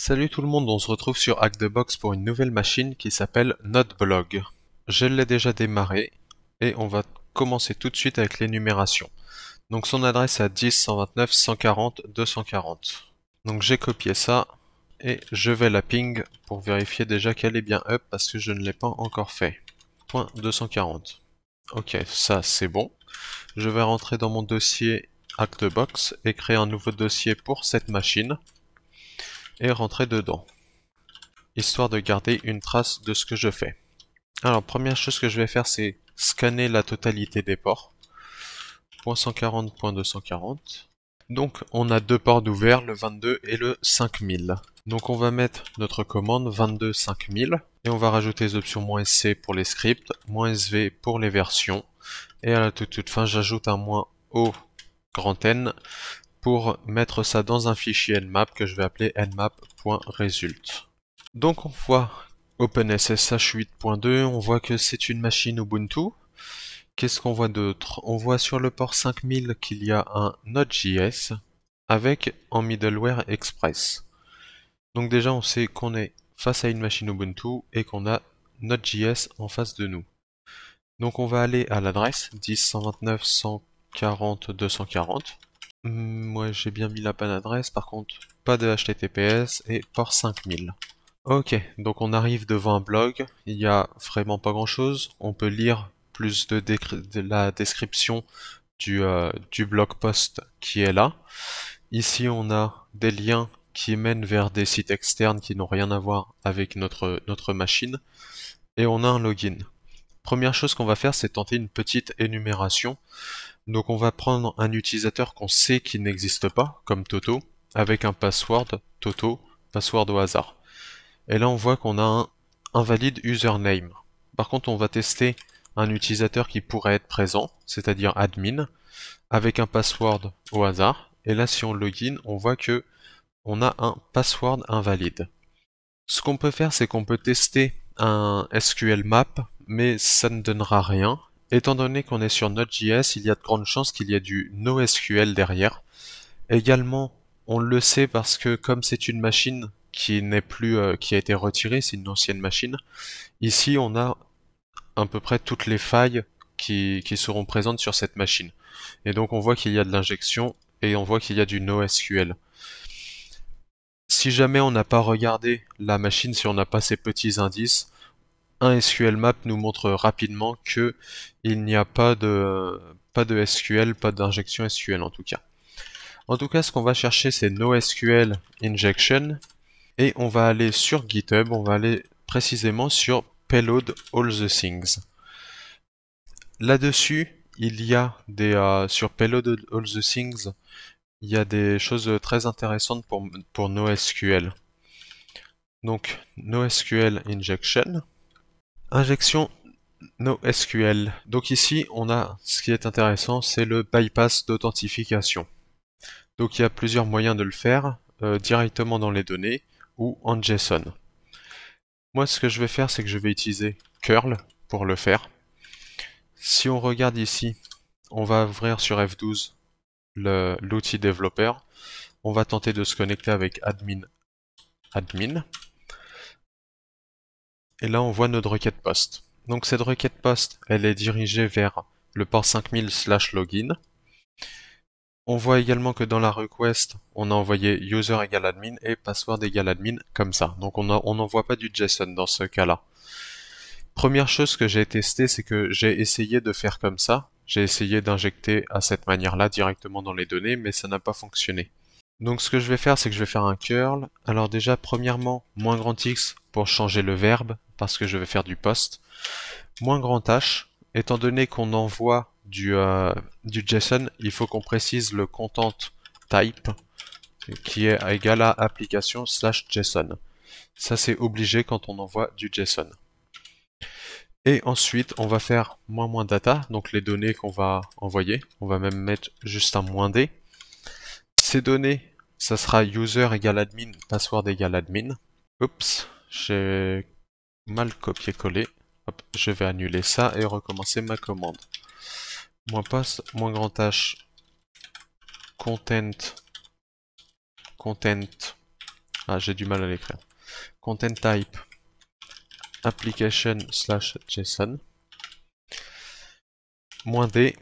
Salut tout le monde, on se retrouve sur Hack the Box pour une nouvelle machine qui s'appelle NoteBlog. Je l'ai déjà démarré et on va commencer tout de suite avec l'énumération. Donc son adresse à 10, 140, 240. Donc j'ai copié ça et je vais la ping pour vérifier déjà qu'elle est bien up parce que je ne l'ai pas encore fait. Point 240. Ok, ça c'est bon. Je vais rentrer dans mon dossier Hack the Box et créer un nouveau dossier pour cette machine et rentrer dedans. Histoire de garder une trace de ce que je fais. Alors, première chose que je vais faire, c'est scanner la totalité des ports. 140, 240. Donc, on a deux ports d'ouvert, le 22 et le 5000. Donc, on va mettre notre commande 22 5000 et on va rajouter les options "-sc" pour les scripts, "-sv" pour les versions. Et à la toute, toute fin, j'ajoute un moins "-o" grand N pour mettre ça dans un fichier nmap que je vais appeler nmap.result. Donc on voit OpenSSH 8.2, on voit que c'est une machine Ubuntu. Qu'est-ce qu'on voit d'autre On voit sur le port 5000 qu'il y a un Node.js avec en middleware Express. Donc déjà on sait qu'on est face à une machine Ubuntu et qu'on a Node.js en face de nous. Donc on va aller à l'adresse 10.129.140.240 Mm, moi, j'ai bien mis la bonne adresse, par contre, pas de HTTPS et port 5000. Ok, donc on arrive devant un blog, il n'y a vraiment pas grand chose, on peut lire plus de, la description euh, du, blog post qui est là. Ici, on a des liens qui mènent vers des sites externes qui n'ont rien à voir avec notre machine, et on a un login. Première chose qu'on va faire, c'est tenter une petite énumération. Donc on va prendre un utilisateur qu'on sait qu'il n'existe pas, comme Toto, avec un password, Toto, password au hasard. Et là on voit qu'on a un invalide username. Par contre on va tester un utilisateur qui pourrait être présent, c'est-à-dire admin, avec un password au hasard. Et là si on login, on voit que on a un password invalide. Ce qu'on peut faire, c'est qu'on peut tester un SQL map, mais ça ne donnera rien. Étant donné qu'on est sur Node.js, il y a de grandes chances qu'il y ait du NoSQL derrière. Également, on le sait parce que comme c'est une machine qui n'est plus, euh, qui a été retirée, c'est une ancienne machine. Ici, on a à peu près toutes les failles qui, qui seront présentes sur cette machine. Et donc, on voit qu'il y a de l'injection et on voit qu'il y a du NoSQL. Si jamais on n'a pas regardé la machine, si on n'a pas ces petits indices, un SQL map nous montre rapidement que il n'y a pas de, pas de SQL, pas d'injection SQL en tout cas. En tout cas, ce qu'on va chercher, c'est NoSQL injection et on va aller sur GitHub, on va aller précisément sur payload all the things. Là-dessus, il y a des euh, sur payload all the things, il y a des choses euh, très intéressantes pour, pour NoSQL. Donc NoSQL injection, injection NoSQL. Donc ici, on a ce qui est intéressant, c'est le bypass d'authentification. Donc il y a plusieurs moyens de le faire euh, directement dans les données ou en JSON. Moi, ce que je vais faire, c'est que je vais utiliser curl pour le faire. Si on regarde ici, on va ouvrir sur F12 l'outil développeur. On va tenter de se connecter avec admin admin. Et là, on voit notre requête post. Donc cette requête post, elle est dirigée vers le port 5000 slash login. On voit également que dans la request, on a envoyé user égale admin et password égale admin comme ça. Donc on n'envoie pas du JSON dans ce cas-là. Première chose que j'ai testé, c'est que j'ai essayé de faire comme ça, j'ai essayé d'injecter à cette manière-là directement dans les données, mais ça n'a pas fonctionné. Donc ce que je vais faire, c'est que je vais faire un curl. Alors déjà, premièrement, moins grand x pour changer le verbe, parce que je vais faire du post. Moins grand h, étant donné qu'on envoie du, euh, JSON, il faut qu'on précise le content type, qui est égal à application slash JSON. Ça c'est obligé quand on envoie du JSON. Et ensuite, on va faire moins moins data, donc les données qu'on va envoyer. On va même mettre juste un moins d. Ces données, ça sera user égale admin, password égale admin. Oups, j'ai mal copié-collé. Je vais annuler ça et recommencer ma commande. Moins passe, moins grand h, content, content, ah j'ai du mal à l'écrire, content type application slash json moins d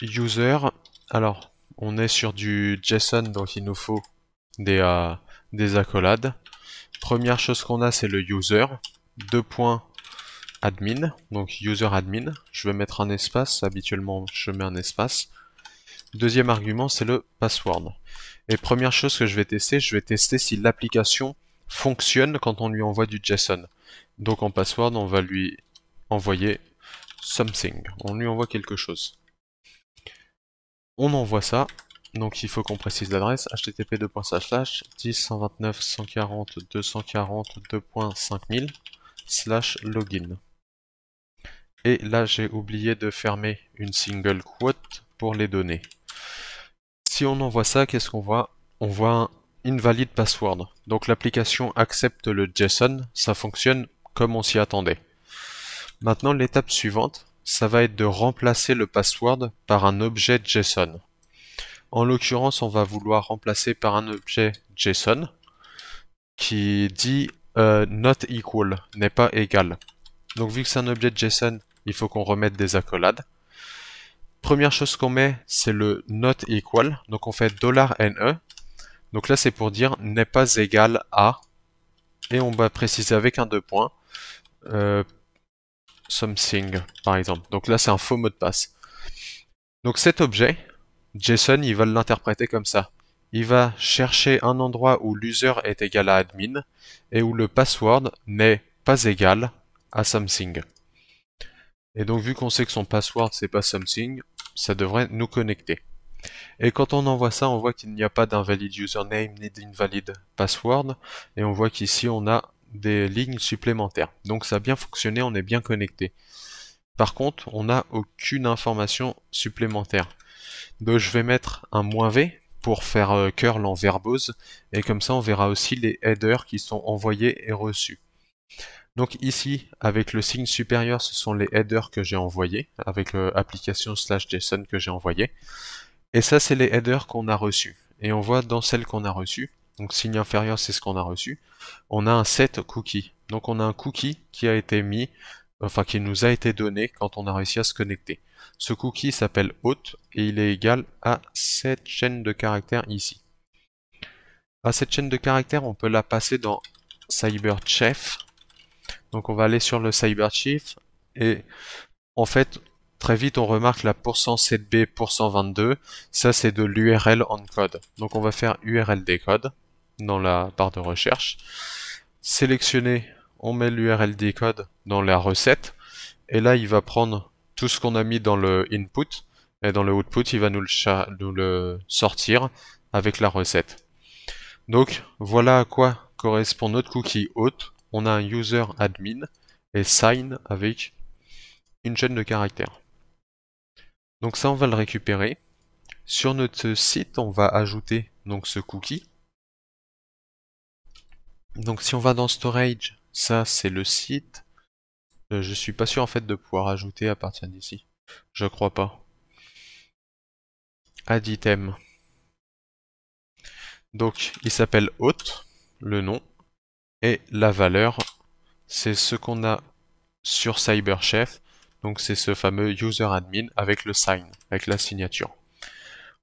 user alors on est sur du json donc il nous faut des, euh, des accolades première chose qu'on a c'est le user deux points admin donc user admin je vais mettre un espace habituellement je mets un espace deuxième argument c'est le password et première chose que je vais tester je vais tester si l'application fonctionne quand on lui envoie du JSON. Donc en password, on va lui envoyer something. On lui envoie quelque chose. On envoie ça. Donc il faut qu'on précise l'adresse http 10.129.140.240.2.5000 slash login. Et là j'ai oublié de fermer une single quote pour les données. Si on envoie ça, qu'est-ce qu'on voit On voit un invalid password. Donc l'application accepte le JSON, ça fonctionne comme on s'y attendait. Maintenant, l'étape suivante, ça va être de remplacer le password par un objet JSON. En l'occurrence, on va vouloir remplacer par un objet JSON qui dit euh, not equal, n'est pas égal. Donc vu que c'est un objet JSON, il faut qu'on remette des accolades. Première chose qu'on met, c'est le not equal. Donc on fait $NE. Donc là, c'est pour dire n'est pas égal à. Et on va préciser avec un deux points. Euh, something, par exemple. Donc là, c'est un faux mot de passe. Donc cet objet, JSON, il va l'interpréter comme ça. Il va chercher un endroit où l'user est égal à admin et où le password n'est pas égal à something. Et donc vu qu'on sait que son password c'est pas something, ça devrait nous connecter. Et quand on envoie ça, on voit qu'il n'y a pas d'invalid username ni d'invalid password. Et on voit qu'ici on a des lignes supplémentaires. Donc ça a bien fonctionné, on est bien connecté. Par contre, on n'a aucune information supplémentaire. Donc je vais mettre un moins V pour faire euh, curl en verbose, et comme ça on verra aussi les headers qui sont envoyés et reçus. Donc ici, avec le signe supérieur, ce sont les headers que j'ai envoyés, avec l'application euh, slash JSON que j'ai envoyé. Et ça, c'est les headers qu'on a reçus. Et on voit dans celle qu'on a reçue, donc signe inférieur c'est ce qu'on a reçu, on a un set cookie. Donc on a un cookie qui a été mis, enfin qui nous a été donné quand on a réussi à se connecter. Ce cookie s'appelle hôte et il est égal à cette chaîne de caractères ici. À cette chaîne de caractères, on peut la passer dans CyberChef. Donc on va aller sur le CyberChef et en fait, très vite on remarque la %7b %22. Ça c'est de l'URL encode. Donc on va faire URL decode dans la barre de recherche. Sélectionner, on met l'URL DECODE dans la recette. Et là, il va prendre tout ce qu'on a mis dans le input. Et dans le output, il va nous le, sortir avec la recette. Donc, voilà à quoi correspond notre cookie hôte. On a un user admin et sign avec une chaîne de caractères. Donc ça, on va le récupérer. Sur notre site, on va ajouter donc ce cookie donc si on va dans Storage, ça c'est le site. Euh, je suis pas sûr en fait de pouvoir ajouter à partir d'ici. Je crois pas. Add item. Donc il s'appelle hôte, le nom. Et la valeur, c'est ce qu'on a sur CyberChef. Donc c'est ce fameux user admin avec le sign, avec la signature.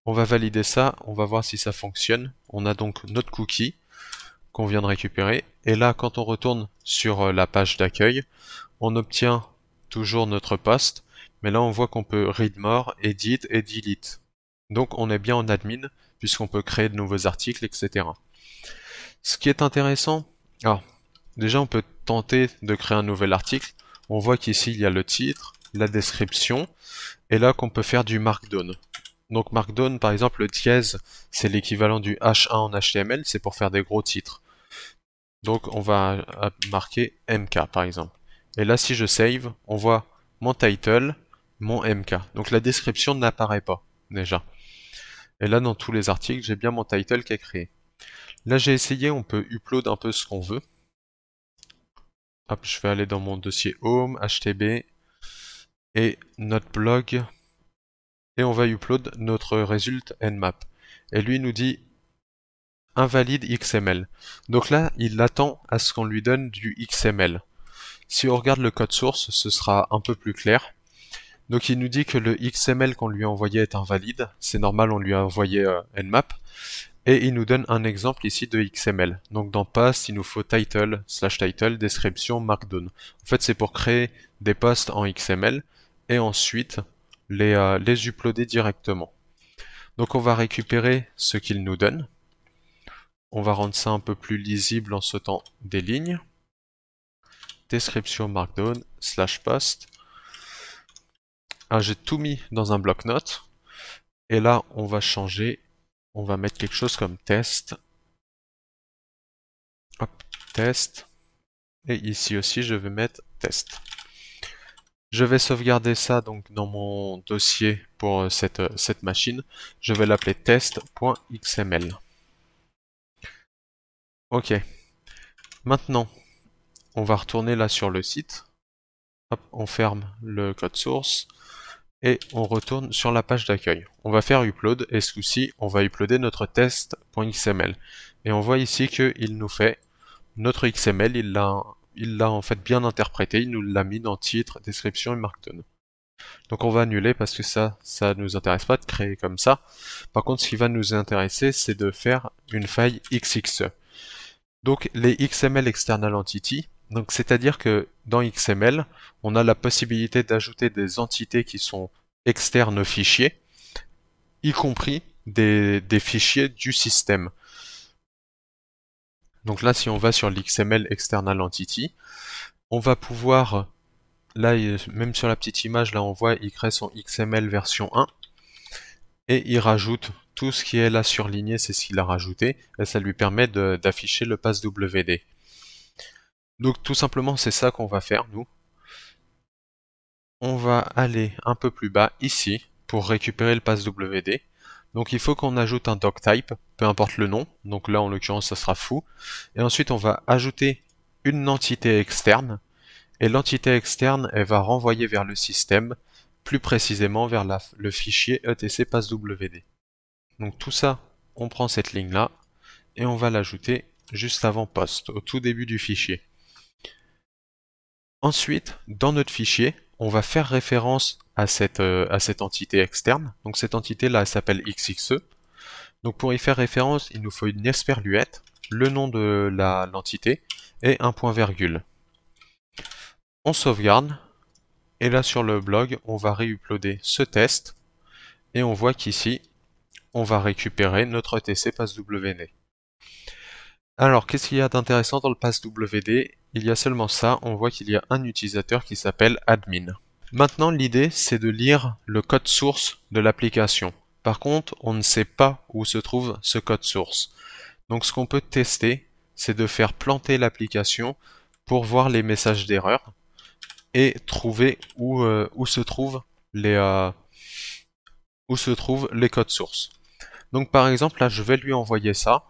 On va valider ça, on va voir si ça fonctionne. On a donc notre cookie qu'on vient de récupérer. Et là, quand on retourne sur euh, la page d'accueil, on obtient toujours notre poste, mais là on voit qu'on peut read more, edit et delete. Donc on est bien en admin, puisqu'on peut créer de nouveaux articles, etc. Ce qui est intéressant, alors déjà on peut tenter de créer un nouvel article. On voit qu'ici il y a le titre, la description, et là qu'on peut faire du markdown. Donc markdown par exemple le dièse c'est l'équivalent du H1 en HTML, c'est pour faire des gros titres. Donc on va euh, marquer MK par exemple. Et là si je save, on voit mon title, mon MK. Donc la description n'apparaît pas déjà. Et là dans tous les articles, j'ai bien mon title qui est créé. Là j'ai essayé, on peut upload un peu ce qu'on veut. Hop, je vais aller dans mon dossier home, HTB et notre blog. Et on va upload notre résultat nmap. Et lui nous dit invalide XML. Donc là, il attend à ce qu'on lui donne du XML. Si on regarde le code source, ce sera un peu plus clair. Donc il nous dit que le XML qu'on lui a envoyé est invalide. C'est normal, on lui a envoyé euh, nmap. Et il nous donne un exemple ici de XML. Donc dans Past, il nous faut title, slash title, description, markdown. En fait, c'est pour créer des posts en XML et ensuite les, euh, les uploader directement. Donc on va récupérer ce qu'il nous donne. On va rendre ça un peu plus lisible en sautant des lignes. Description markdown slash post. Ah, j'ai tout mis dans un bloc-notes. Et là, on va changer. On va mettre quelque chose comme test. Hop, test. Et ici aussi, je vais mettre test. Je vais sauvegarder ça donc dans mon dossier pour euh, euh, cette machine. Je vais l'appeler test.xml. Ok. Maintenant, on va retourner là sur le site. Hop, on ferme le code source. Et on retourne sur la page d'accueil. On va faire upload et ce coup-ci, on va uploader notre test.xml. Et on voit ici qu'il nous fait notre XML, il l'a en fait bien interprété, il nous l'a mis dans titre, description et markdown. Donc on va annuler parce que ça, ça nous intéresse pas de créer comme ça. Par contre, ce qui va nous intéresser, c'est de faire une faille XXE. Donc les XML External Entity, donc c'est-à-dire que dans XML, on a la possibilité d'ajouter des entités qui sont externes fichiers, y compris des, des fichiers du système. Donc là, si on va sur l'XML External Entity, on va pouvoir, là, même sur la petite image, là, on voit, il crée son XML version 1 et il rajoute tout ce qui est là surligné, c'est ce qu'il a rajouté, et ça lui permet d'afficher le pass WD. Donc tout simplement, c'est ça qu'on va faire, nous. On va aller un peu plus bas, ici, pour récupérer le pass WD. Donc il faut qu'on ajoute un doc type, peu importe le nom, donc là en l'occurrence ça sera fou. Et ensuite on va ajouter une entité externe, et l'entité externe elle va renvoyer vers le système, plus précisément vers le fichier etc passwd. Donc tout ça, on prend cette ligne là et on va l'ajouter juste avant post, au tout début du fichier. Ensuite, dans notre fichier, on va faire référence à cette, euh, à cette entité externe. Donc cette entité là s'appelle XXE. Donc pour y faire référence, il nous faut une esperluette, le nom de l'entité et un point virgule. On sauvegarde et là sur le blog, on va réuploader ce test et on voit qu'ici on va récupérer notre TC passwd. Alors, qu'est-ce qu'il y a d'intéressant dans le passwd Il y a seulement ça, on voit qu'il y a un utilisateur qui s'appelle admin. Maintenant, l'idée, c'est de lire le code source de l'application. Par contre, on ne sait pas où se trouve ce code source. Donc, ce qu'on peut tester, c'est de faire planter l'application pour voir les messages d'erreur et trouver où, euh, euh, où se trouvent les codes sources. Donc par exemple, là, je vais lui envoyer ça,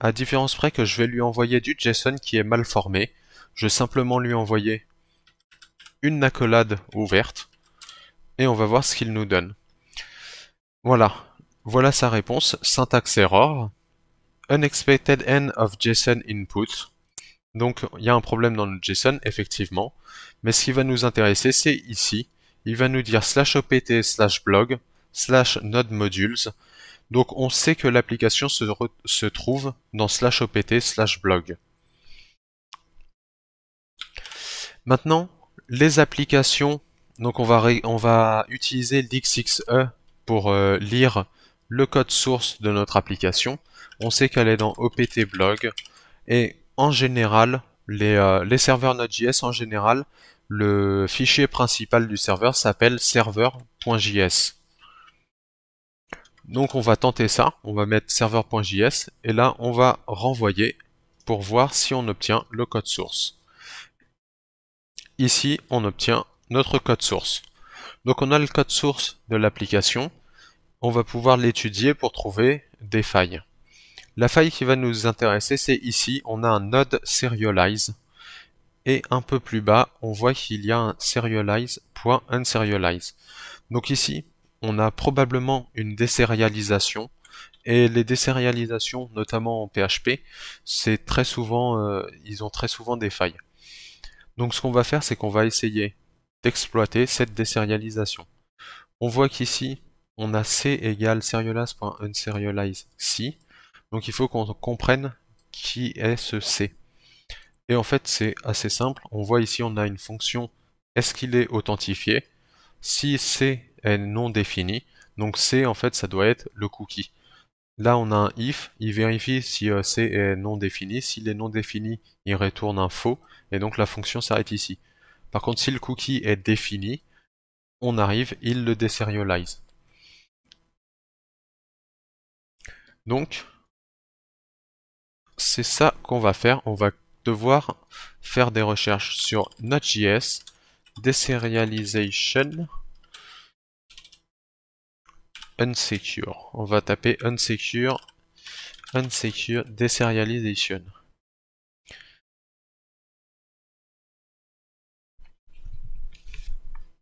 à différence près que je vais lui envoyer du JSON qui est mal formé. Je vais simplement lui envoyer une accolade ouverte, et on va voir ce qu'il nous donne. Voilà, voilà sa réponse, syntaxe error, unexpected end of JSON input. Donc il y a un problème dans le JSON, effectivement, mais ce qui va nous intéresser, c'est ici, il va nous dire slash opt slash blog slash node modules donc on sait que l'application se, trouve dans slash opt slash blog. Maintenant, les applications. Donc on va, on va utiliser l'XXE pour euh, lire le code source de notre application. On sait qu'elle est dans OPT blog. Et en général, euh, les, serveurs Node.js, en général, le fichier principal du serveur s'appelle serveur.js. Donc on va tenter ça, on va mettre serveur.js et là on va renvoyer pour voir si on obtient le code source. Ici on obtient notre code source. Donc on a le code source de l'application, on va pouvoir l'étudier pour trouver des failles. La faille qui va nous intéresser c'est ici, on a un node serialize et un peu plus bas on voit qu'il y a un serialize.unserialize. Donc ici on a probablement une désérialisation, Et les désérialisations, notamment en PHP, c'est très souvent, euh, ils ont très souvent des failles. Donc ce qu'on va faire, c'est qu'on va essayer d'exploiter cette désérialisation. On voit qu'ici, on a c égale serialize.unserializeC. Donc il faut qu'on comprenne qui est ce c. Et en fait, c'est assez simple. On voit ici, on a une fonction est-ce qu'il est authentifié. Si c non défini. Donc c'est en fait, ça doit être le cookie. Là, on a un if, il vérifie si c'est euh, C est non défini. S'il est non défini, il retourne un faux, et donc la fonction s'arrête ici. Par contre, si le cookie est défini, on arrive, il le désérialise. Donc, c'est ça qu'on va faire. On va devoir faire des recherches sur Node.js, deserialization, unsecure. On va taper unsecure, unsecure deserialization.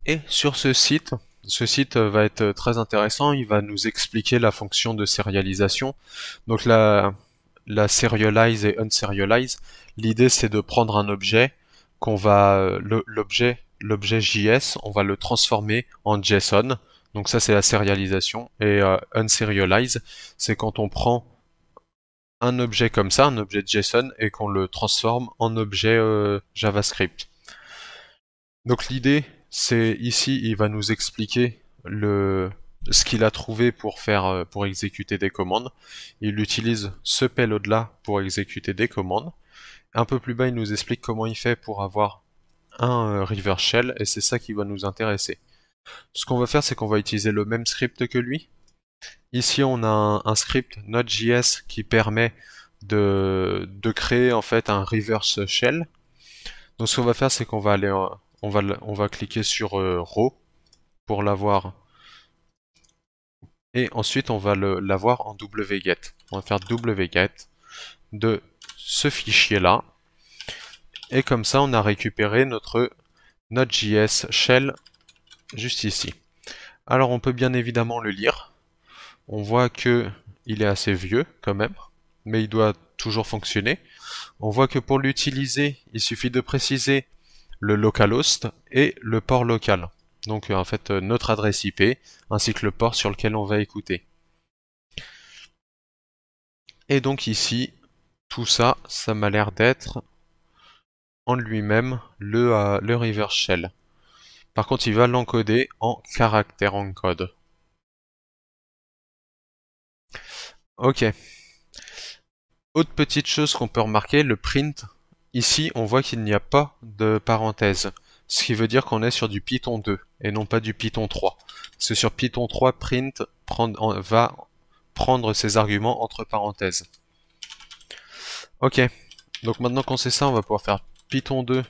Et sur ce site, ce site va être très intéressant, il va nous expliquer la fonction de serialisation. Donc la, la serialize et unserialize, l'idée c'est de prendre un objet qu'on va euh, l'objet l'objet JS, on va le transformer en JSON. Donc ça c'est la sérialisation. Et euh, unserialize, c'est quand on prend un objet comme ça, un objet JSON, et qu'on le transforme en objet euh, JavaScript. Donc l'idée, c'est ici, il va nous expliquer le, ce qu'il a trouvé pour faire euh, pour exécuter des commandes. Il utilise ce payload là pour exécuter des commandes. Un peu plus bas, il nous explique comment il fait pour avoir un reverse shell et c'est ça qui va nous intéresser. Ce qu'on va faire, c'est qu'on va utiliser le même script que lui. Ici, on a un, script Node.js qui permet de, créer en fait un reverse shell. Donc, ce qu'on va faire, c'est qu'on va aller, on va, on va cliquer sur euh, raw pour l'avoir. Et ensuite, on va l'avoir en wget. On va faire wget de ce fichier-là. Et comme ça, on a récupéré notre Node.js shell juste ici. Alors on peut bien évidemment le lire. On voit que il est assez vieux quand même, mais il doit toujours fonctionner. On voit que pour l'utiliser, il suffit de préciser le localhost et le port local. Donc euh, en fait euh, notre adresse IP ainsi que le port sur lequel on va écouter. Et donc ici, tout ça, ça m'a l'air d'être en lui-même le, reverse euh, le Shell. Par contre, il va l'encoder en caractère encode. Ok. Autre petite chose qu'on peut remarquer, le print. Ici, on voit qu'il n'y a pas de parenthèse. Ce qui veut dire qu'on est sur du Python 2 et non pas du Python 3. Parce que sur Python 3, print va prendre ses arguments entre parenthèses. Ok. Donc maintenant qu'on sait ça, on va pouvoir faire Python 2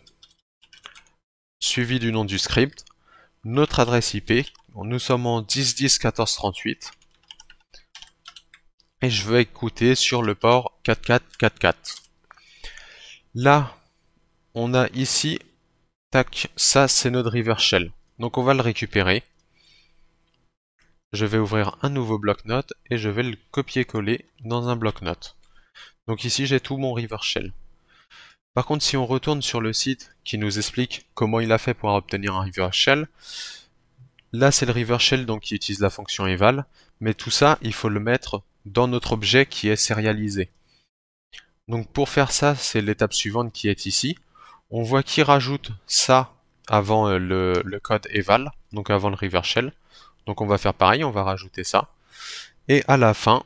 suivi du nom du script, notre adresse IP, nous sommes en 10.10.14.38 et je veux écouter sur le port 4444. Là, on a ici, tac, ça c'est notre River Shell. Donc on va le récupérer. Je vais ouvrir un nouveau bloc-notes et je vais le copier-coller dans un bloc-notes. Donc ici j'ai tout mon River Shell. Par contre, si on retourne sur le site qui nous explique comment il a fait pour obtenir un river shell, là c'est le river shell donc qui utilise la fonction eval, mais tout ça il faut le mettre dans notre objet qui est sérialisé. Donc pour faire ça, c'est l'étape suivante qui est ici. On voit qu'il rajoute ça avant euh, le, le, code eval, donc avant le river shell. Donc on va faire pareil, on va rajouter ça. Et à la fin,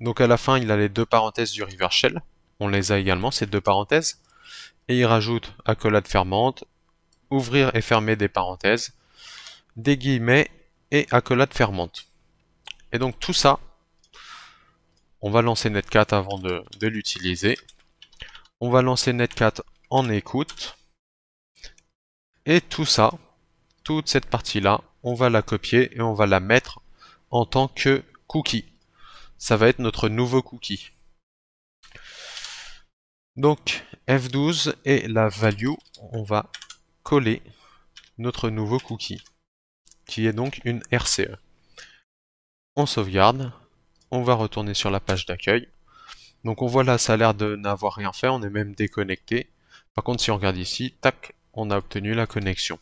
donc à la fin il a les deux parenthèses du river shell, on les a également ces deux parenthèses il rajoute accolade fermante, ouvrir et fermer des parenthèses, des guillemets et accolade fermante. Et donc tout ça, on va lancer Netcat avant de, de l'utiliser. On va lancer Netcat en écoute. Et tout ça, toute cette partie-là, on va la copier et on va la mettre en tant que cookie. Ça va être notre nouveau cookie. Donc, F12 et la value, on va coller notre nouveau cookie, qui est donc une RCE. On sauvegarde, on va retourner sur la page d'accueil. Donc on voit là, ça a l'air de n'avoir rien fait, on est même déconnecté. Par contre, si on regarde ici, tac, on a obtenu la connexion.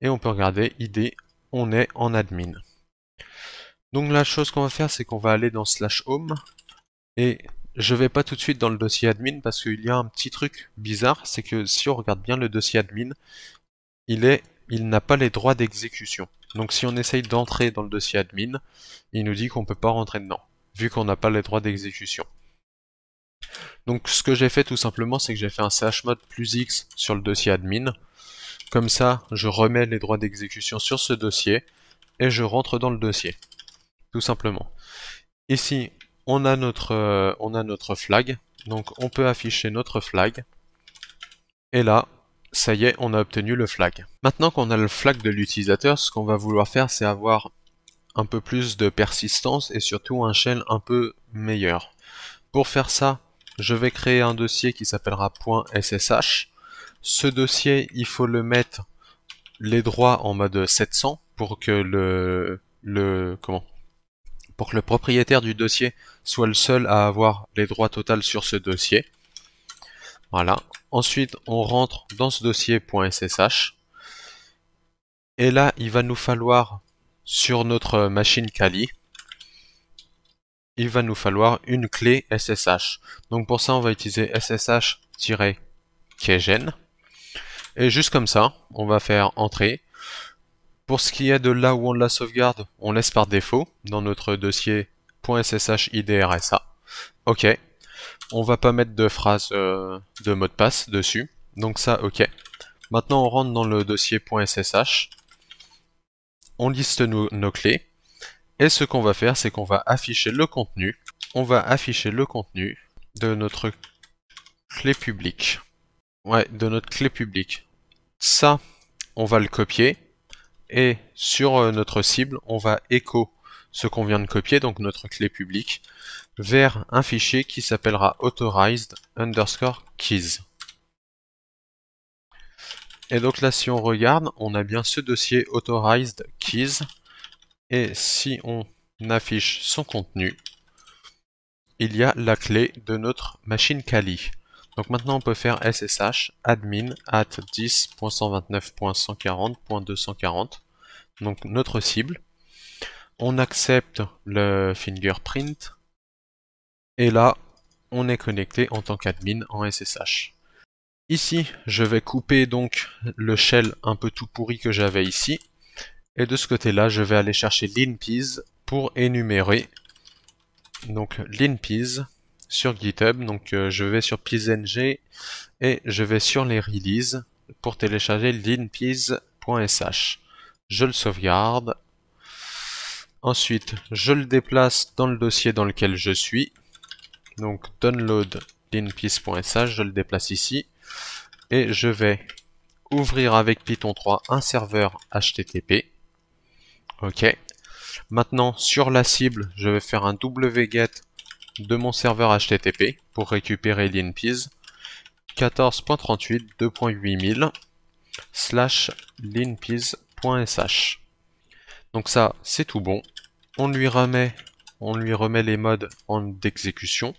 Et on peut regarder ID, on est en admin. Donc la chose qu'on va faire, c'est qu'on va aller dans slash home et je vais pas tout de suite dans le dossier admin parce qu'il y a un petit truc bizarre, c'est que si on regarde bien le dossier admin, il est, il n'a pas les droits d'exécution. Donc si on essaye d'entrer dans le dossier admin, il nous dit qu'on peut pas rentrer dedans, vu qu'on n'a pas les droits d'exécution. Donc ce que j'ai fait tout simplement, c'est que j'ai fait un chmod plus x sur le dossier admin. Comme ça, je remets les droits d'exécution sur ce dossier et je rentre dans le dossier, tout simplement. Ici, on a notre, euh, on a notre flag. Donc on peut afficher notre flag. Et là, ça y est, on a obtenu le flag. Maintenant qu'on a le flag de l'utilisateur, ce qu'on va vouloir faire, c'est avoir un peu plus de persistance et surtout un shell un peu meilleur. Pour faire ça, je vais créer un dossier qui s'appellera .ssh. Ce dossier, il faut le mettre les droits en mode 700 pour que le, le, comment, pour que le propriétaire du dossier soit le seul à avoir les droits total sur ce dossier. Voilà. Ensuite, on rentre dans ce dossier .ssh. Et là, il va nous falloir, sur notre machine Kali, il va nous falloir une clé SSH. Donc pour ça, on va utiliser SSH-keygen. Et juste comme ça, on va faire entrer pour ce qui est de là où on la sauvegarde, on laisse par défaut dans notre dossier idrsa. Ok. On va pas mettre de phrase euh, de mot de passe dessus. Donc ça, ok. Maintenant, on rentre dans le dossier .ssh. On liste nos clés. Et ce qu'on va faire, c'est qu'on va afficher le contenu. On va afficher le contenu de notre clé publique. Ouais, de notre clé publique. Ça, on va le copier et sur euh, notre cible, on va écho ce qu'on vient de copier, donc notre clé publique, vers un fichier qui s'appellera authorized underscore keys. Et donc là, si on regarde, on a bien ce dossier authorized keys. Et si on affiche son contenu, il y a la clé de notre machine Kali. Donc maintenant on peut faire ssh admin at 10.129.140.240. Donc notre cible. On accepte le fingerprint. Et là, on est connecté en tant qu'admin en SSH. Ici, je vais couper donc le shell un peu tout pourri que j'avais ici. Et de ce côté-là, je vais aller chercher linpiz pour énumérer. Donc linpiz sur GitHub. Donc euh, je vais sur PisNG et je vais sur les releases pour télécharger linpease.sh. Je le sauvegarde. Ensuite, je le déplace dans le dossier dans lequel je suis. Donc download linpease.sh, je le déplace ici. Et je vais ouvrir avec Python 3 un serveur HTTP. OK. Maintenant, sur la cible, je vais faire un wget de mon serveur HTTP pour récupérer l'inpeas 14.38 2.8000 slash Donc ça, c'est tout bon. On lui remet, on lui remet les modes en d'exécution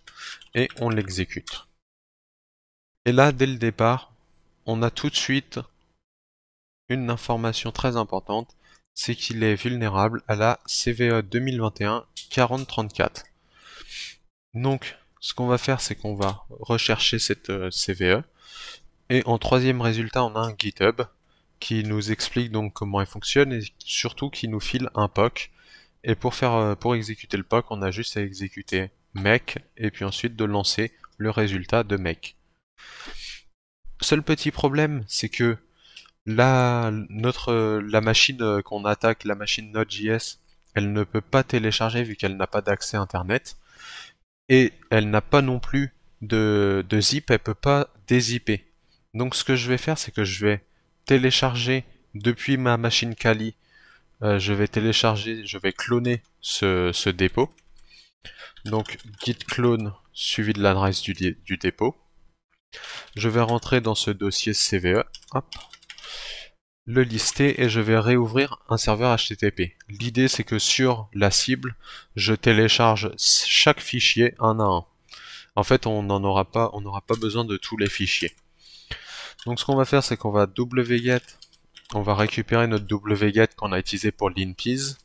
et on l'exécute. Et là, dès le départ, on a tout de suite une information très importante, c'est qu'il est vulnérable à la CVE 2021 4034. Donc, ce qu'on va faire, c'est qu'on va rechercher cette euh, CVE. Et en troisième résultat, on a un GitHub qui nous explique donc comment elle fonctionne et surtout qui nous file un POC. Et pour faire, euh, pour exécuter le POC, on a juste à exécuter mec et puis ensuite de lancer le résultat de mec. Seul petit problème, c'est que la, notre, euh, la machine qu'on attaque, la machine Node.js, elle ne peut pas télécharger vu qu'elle n'a pas d'accès Internet et elle n'a pas non plus de, zip, elle peut pas dézipper. Donc ce que je vais faire, c'est que je vais télécharger depuis ma machine Kali, euh, je vais télécharger, je vais cloner ce, dépôt. Donc git clone suivi de l'adresse du, du, dépôt. Je vais rentrer dans ce dossier CVE. Hop le lister et je vais réouvrir un serveur HTTP. L'idée c'est que sur la cible, je télécharge chaque fichier un à un. En fait, on n'aura pas, on n'aura pas besoin de tous les fichiers. Donc ce qu'on va faire, c'est qu'on va wget, on va récupérer notre wget qu'on a utilisé pour l'INPEASE.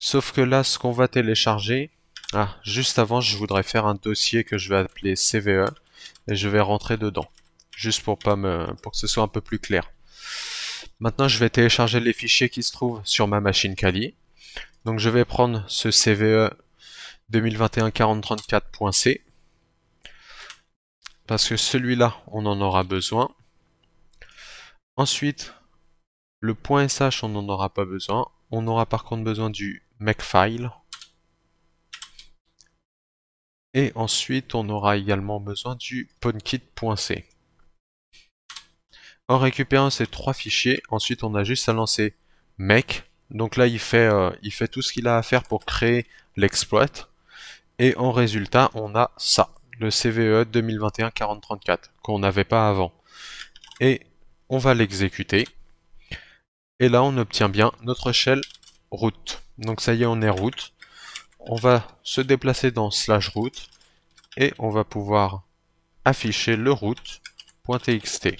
Sauf que là, ce qu'on va télécharger, ah, juste avant, je voudrais faire un dossier que je vais appeler CVE et je vais rentrer dedans, juste pour pas me, pour que ce soit un peu plus clair. Maintenant, je vais télécharger les fichiers qui se trouvent sur ma machine Kali. Donc je vais prendre ce CVE 2021-4034.c parce que celui-là, on en aura besoin. Ensuite, le .sh, on n'en aura pas besoin. On aura par contre besoin du makefile. Et ensuite, on aura également besoin du ponkit.c. En récupérant ces trois fichiers, ensuite on a juste à lancer make. Donc là il fait, euh, il fait tout ce qu'il a à faire pour créer l'exploit. Et en résultat on a ça, le CVE 2021-4034 qu'on n'avait pas avant. Et on va l'exécuter. Et là on obtient bien notre shell root. Donc ça y est on est root. On va se déplacer dans slash root et on va pouvoir afficher le root.txt.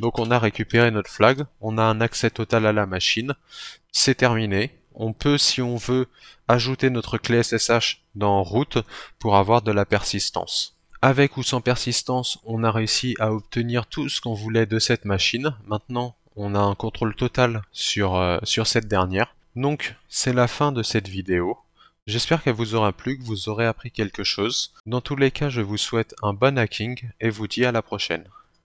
Donc on a récupéré notre flag, on a un accès total à la machine, c'est terminé. On peut, si on veut, ajouter notre clé SSH dans route pour avoir de la persistance. Avec ou sans persistance, on a réussi à obtenir tout ce qu'on voulait de cette machine. Maintenant, on a un contrôle total sur, euh, sur cette dernière. Donc, c'est la fin de cette vidéo. J'espère qu'elle vous aura plu, que vous aurez appris quelque chose. Dans tous les cas, je vous souhaite un bon hacking et vous dis à la prochaine.